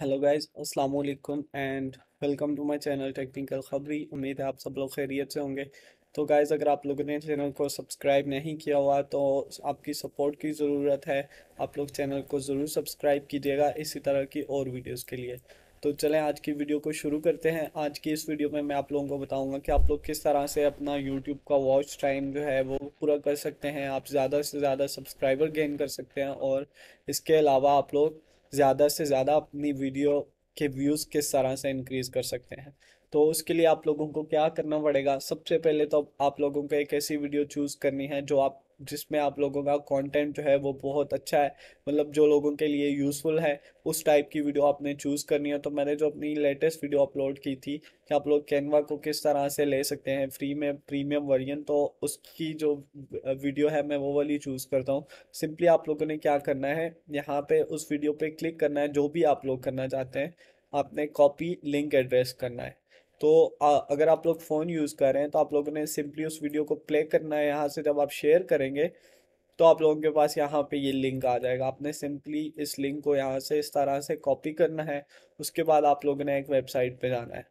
hello guys अस्सलाम वालेकुम and welcome to my channel technical Khabri उम्मीद है आप सब लोग खैरियत से होंगे तो गाइस अगर आप लोगों ने चैनल को सब्सक्राइब नहीं किया हुआ तो आपकी सपोर्ट की ज़रूरत है आप लोग चैनल को ज़रूर सब्सक्राइब कीजिएगा इसी तरह की और वीडियोस के लिए तो चलें आज की वीडियो को शुरू करते हैं आज की इस वीडियो में मैं आप लोगों को बताऊंगा कि आप लोग किस तरह से अपना यूट्यूब का वॉच टाइम जो है वो पूरा कर सकते हैं आप ज़्यादा से ज़्यादा सब्सक्राइबर गेन कर सकते हैं और इसके अलावा आप लोग ज़्यादा से ज़्यादा अपनी वीडियो के व्यूज़ किस तरह से इनक्रीज़ कर सकते हैं तो उसके लिए आप लोगों को क्या करना पड़ेगा सबसे पहले तो आप लोगों को एक ऐसी वीडियो चूज़ करनी है जो आप जिसमें आप लोगों का कंटेंट जो है वो बहुत अच्छा है मतलब जो लोगों के लिए यूज़फुल है उस टाइप की वीडियो आपने चूज़ करनी है तो मैंने जो अपनी लेटेस्ट वीडियो अपलोड की थी कि आप लोग कैनवा को किस तरह से ले सकते हैं फ्री में प्रीमियम वर्जन तो उसकी जो वीडियो है मैं वो वाली चूज़ करता हूँ सिंपली आप लोगों ने क्या करना है यहाँ पर उस वीडियो पर क्लिक करना है जो भी आप लोग करना चाहते हैं आपने कॉपी लिंक एड्रेस करना है तो अगर आप लोग फ़ोन यूज़ कर रहे हैं तो आप लोगों ने सिंपली उस वीडियो को प्ले करना है यहाँ से जब आप शेयर करेंगे तो आप लोगों के पास यहाँ पे ये लिंक आ जाएगा आपने सिंपली इस लिंक को यहाँ से इस तरह से कॉपी करना है उसके बाद आप लोगों ने एक वेबसाइट पे जाना है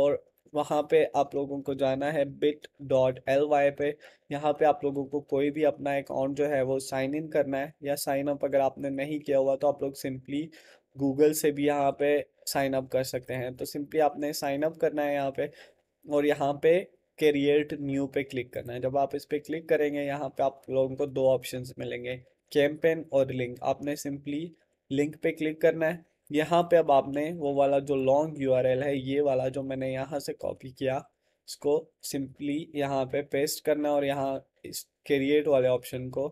और वहाँ पे आप लोगों को जाना है बिट डॉट एल वाई पे यहाँ पे आप लोगों को कोई भी अपना अकाउंट जो है वो साइन इन करना है या साइन अप अगर आपने नहीं किया हुआ तो आप लोग सिंपली गूगल से भी यहाँ पे साइन अप कर सकते हैं तो सिंपली आपने साइन अप करना है यहाँ पे और यहाँ पे कैरियर न्यू पे क्लिक करना है जब आप इस पर क्लिक करेंगे यहाँ पे आप लोगों को दो ऑप्शन मिलेंगे कैंपेन और लिंक आपने सिंपली लिंक पे क्लिक करना है यहाँ पे अब आपने वो वाला जो लॉन्ग यू है ये वाला जो मैंने यहाँ से कॉपी किया इसको सिंपली यहाँ पे पेस्ट करना है और यहाँ इस करिएट वाले ऑप्शन को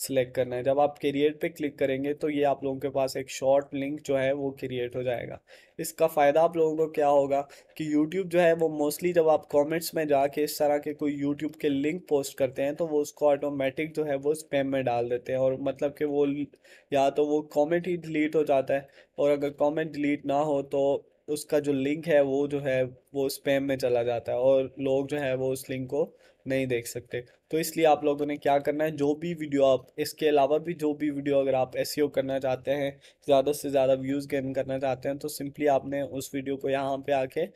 सिलेक्ट करना है जब आप क्रिएट पे क्लिक करेंगे तो ये आप लोगों के पास एक शॉर्ट लिंक जो है वो क्रिएट हो जाएगा इसका फ़ायदा आप लोगों को क्या होगा कि यूट्यूब जो है वो मोस्टली जब आप कमेंट्स में जाके इस तरह के कोई यूट्यूब के लिंक पोस्ट करते हैं तो वो उसको ऑटोमेटिक जो है वो स्पैम में डाल देते हैं और मतलब कि वो या तो वो कॉमेंट ही डिलीट हो जाता है और अगर कॉमेंट डिलीट ना हो तो उसका जो लिंक है वो जो है वो स्पैम में चला जाता है और लोग जो है वो उस लिंक को नहीं देख सकते तो इसलिए आप लोगों ने क्या करना है जो भी वीडियो आप इसके अलावा भी जो भी वीडियो अगर आप एस e करना चाहते हैं ज़्यादा से ज़्यादा व्यूज़ गेन करना चाहते हैं तो सिंपली आपने उस वीडियो को यहाँ पर आके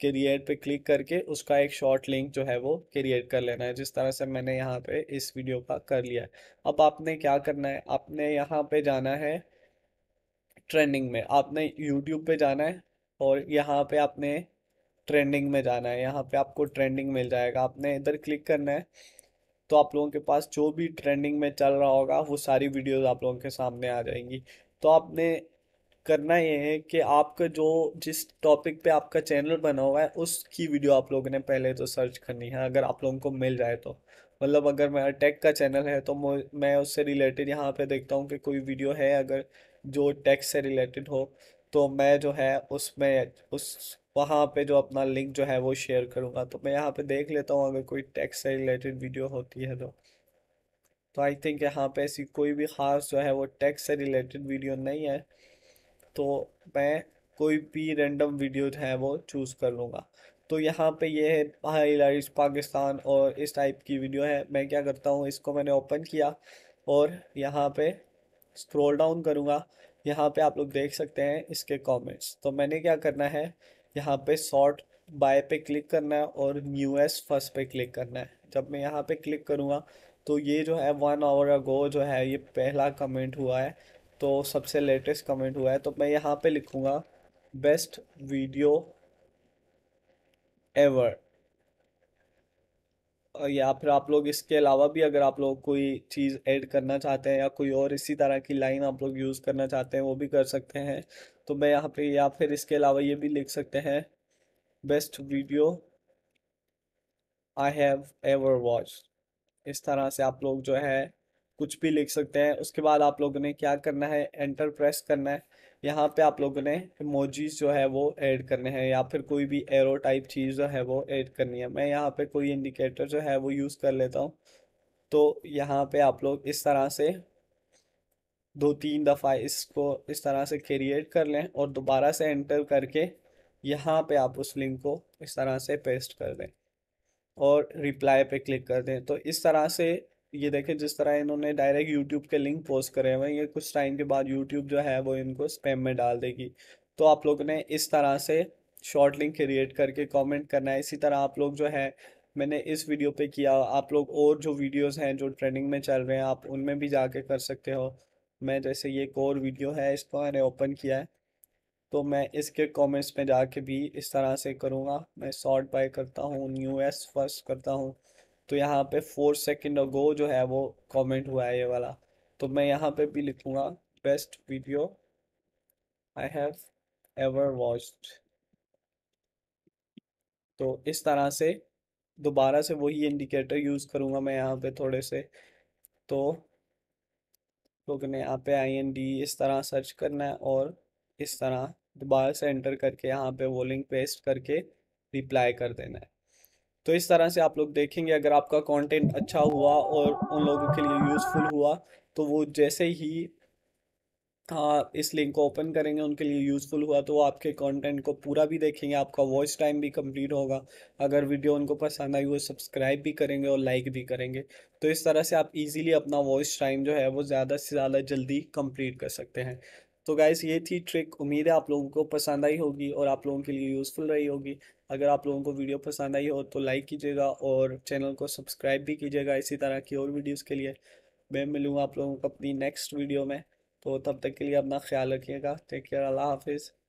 क्रिएट पे क्लिक करके उसका एक शॉर्ट लिंक जो है वो क्रिएट कर लेना है जिस तरह से मैंने यहाँ पे इस वीडियो का कर लिया है अब आपने क्या करना है आपने यहाँ पे जाना है ट्रेंडिंग में आपने यूट्यूब पे जाना है और यहाँ पे आपने ट्रेंडिंग में जाना है यहाँ पे आपको ट्रेंडिंग मिल जाएगा आपने इधर क्लिक करना है तो आप लोगों के पास जो भी ट्रेंडिंग में चल रहा होगा वो सारी वीडियोस आप लोगों के सामने आ जाएंगी तो आपने करना ये है कि आपका जो जिस टॉपिक पे आपका चैनल बना हुआ है उसकी वीडियो आप लोगों ने पहले तो सर्च करनी है अगर आप लोगों को मिल जाए तो मतलब अगर मेरा टेक का चैनल है तो मैं उससे रिलेटेड यहाँ पे देखता हूँ कि कोई वीडियो है अगर जो टेक से रिलेटेड हो तो मैं जो है उसमें उस वहाँ पे जो अपना लिंक जो है वो शेयर करूँगा तो मैं यहाँ पे देख लेता हूँ अगर कोई टैक्स से रिलेटेड वीडियो होती है तो तो आई थिंक यहाँ पे ऐसी कोई भी ख़ास जो है वो टैक्स से रिलेटेड वीडियो नहीं है तो मैं कोई भी रेंडम वीडियो जो है वो चूज़ कर लूँगा तो यहाँ पे ये है हाईलाइट्स पाकिस्तान और इस टाइप की वीडियो है मैं क्या करता हूँ इसको मैंने ओपन किया और यहाँ पे स्क्रॉल डाउन करूँगा यहाँ पे आप लोग देख सकते हैं इसके कमेंट्स तो मैंने क्या करना है यहाँ पे सॉर्ट बाय पे क्लिक करना है और न्यू एस फर्स्ट पे क्लिक करना है जब मैं यहाँ पे क्लिक करूँगा तो ये जो है वन आवर अगो जो है ये पहला कमेंट हुआ है तो सबसे लेटेस्ट कमेंट हुआ है तो मैं यहाँ पे लिखूँगा बेस्ट वीडियो एवर या फिर आप लोग इसके अलावा भी अगर आप लोग कोई चीज़ ऐड करना चाहते हैं या कोई और इसी तरह की लाइन आप लोग यूज़ करना चाहते हैं वो भी कर सकते हैं तो मैं यहाँ पे या फिर इसके अलावा ये भी लिख सकते हैं best video I have ever watch इस तरह से आप लोग जो है कुछ भी लिख सकते हैं उसके बाद आप लोगों ने क्या करना है एंटर प्रेस करना है यहाँ पे आप लोगों ने इमोजीज जो है वो ऐड करने हैं या फिर कोई भी एरो टाइप चीज़ जो है वो ऐड करनी है मैं यहाँ पे कोई इंडिकेटर जो है वो यूज़ कर लेता हूँ तो यहाँ पे आप लोग इस तरह से दो तीन दफ़ा इसको इस तरह से क्रिएट कर लें और दोबारा से एंटर करके यहाँ पे आप उस लिंक को इस तरह से पेस्ट कर दें और रिप्लाई पे क्लिक कर दें तो इस तरह से ये देखें जिस तरह इन्होंने डायरेक्ट यूट्यूब के लिंक पोस्ट करे हुए हैं ये कुछ टाइम के बाद यूट्यूब जो है वो इनको स्पैम में डाल देगी तो आप लोग ने इस तरह से शॉर्ट लिंक क्रिएट करके कमेंट करना है इसी तरह आप लोग जो है मैंने इस वीडियो पे किया आप लोग और जो वीडियोस हैं जो ट्रेंडिंग में चल रहे हैं आप उनमें भी जाके कर सकते हो मैं जैसे ये एक और वीडियो है इसको मैंने ओपन किया है तो मैं इसके कमेंट्स में जाके भी इस तरह से करूँगा मैं शॉर्ट बाय करता हूँ न्यू एस फर्स्ट करता हूँ तो यहाँ पे फोर सेकेंड अगो जो है वो कमेंट हुआ है ये वाला तो मैं यहाँ पे भी लिखूँगा best video I have ever watched तो इस तरह से दोबारा से वही इंडिकेटर यूज़ करूँगा मैं यहाँ पे थोड़े से तो लोगों ने यहाँ पे आई एन डी इस तरह सर्च करना है और इस तरह दोबारा से एंटर करके यहाँ पे वो लिंक पेस्ट करके रिप्लाई कर देना है तो इस तरह से आप लोग देखेंगे अगर आपका कंटेंट अच्छा हुआ और उन लोगों के लिए यूज़फुल हुआ तो वो जैसे ही आ, हाँ, इस लिंक को ओपन करेंगे उनके लिए यूज़फुल हुआ तो वो आपके कंटेंट को पूरा भी देखेंगे आपका वॉइस टाइम भी कंप्लीट होगा अगर वीडियो उनको पसंद आई वो सब्सक्राइब भी करेंगे और लाइक भी करेंगे तो इस तरह से आप इजीली अपना वॉइस टाइम जो है वो ज़्यादा से ज़्यादा जल्दी कंप्लीट कर सकते हैं तो गाइस ये थी ट्रिक उम्मीद है आप लोगों को पसंद आई होगी और आप लोगों के लिए यूज़फुल रही होगी अगर आप लोगों को वीडियो पसंद आई हो तो लाइक कीजिएगा और चैनल को सब्सक्राइब भी कीजिएगा इसी तरह की और वीडियोज़ के लिए मैं मिलूँगा आप लोगों को अपनी नेक्स्ट वीडियो में तो तब तक के लिए अपना ख्याल रखिएगा टेक केयर अल्लाह हाफिज़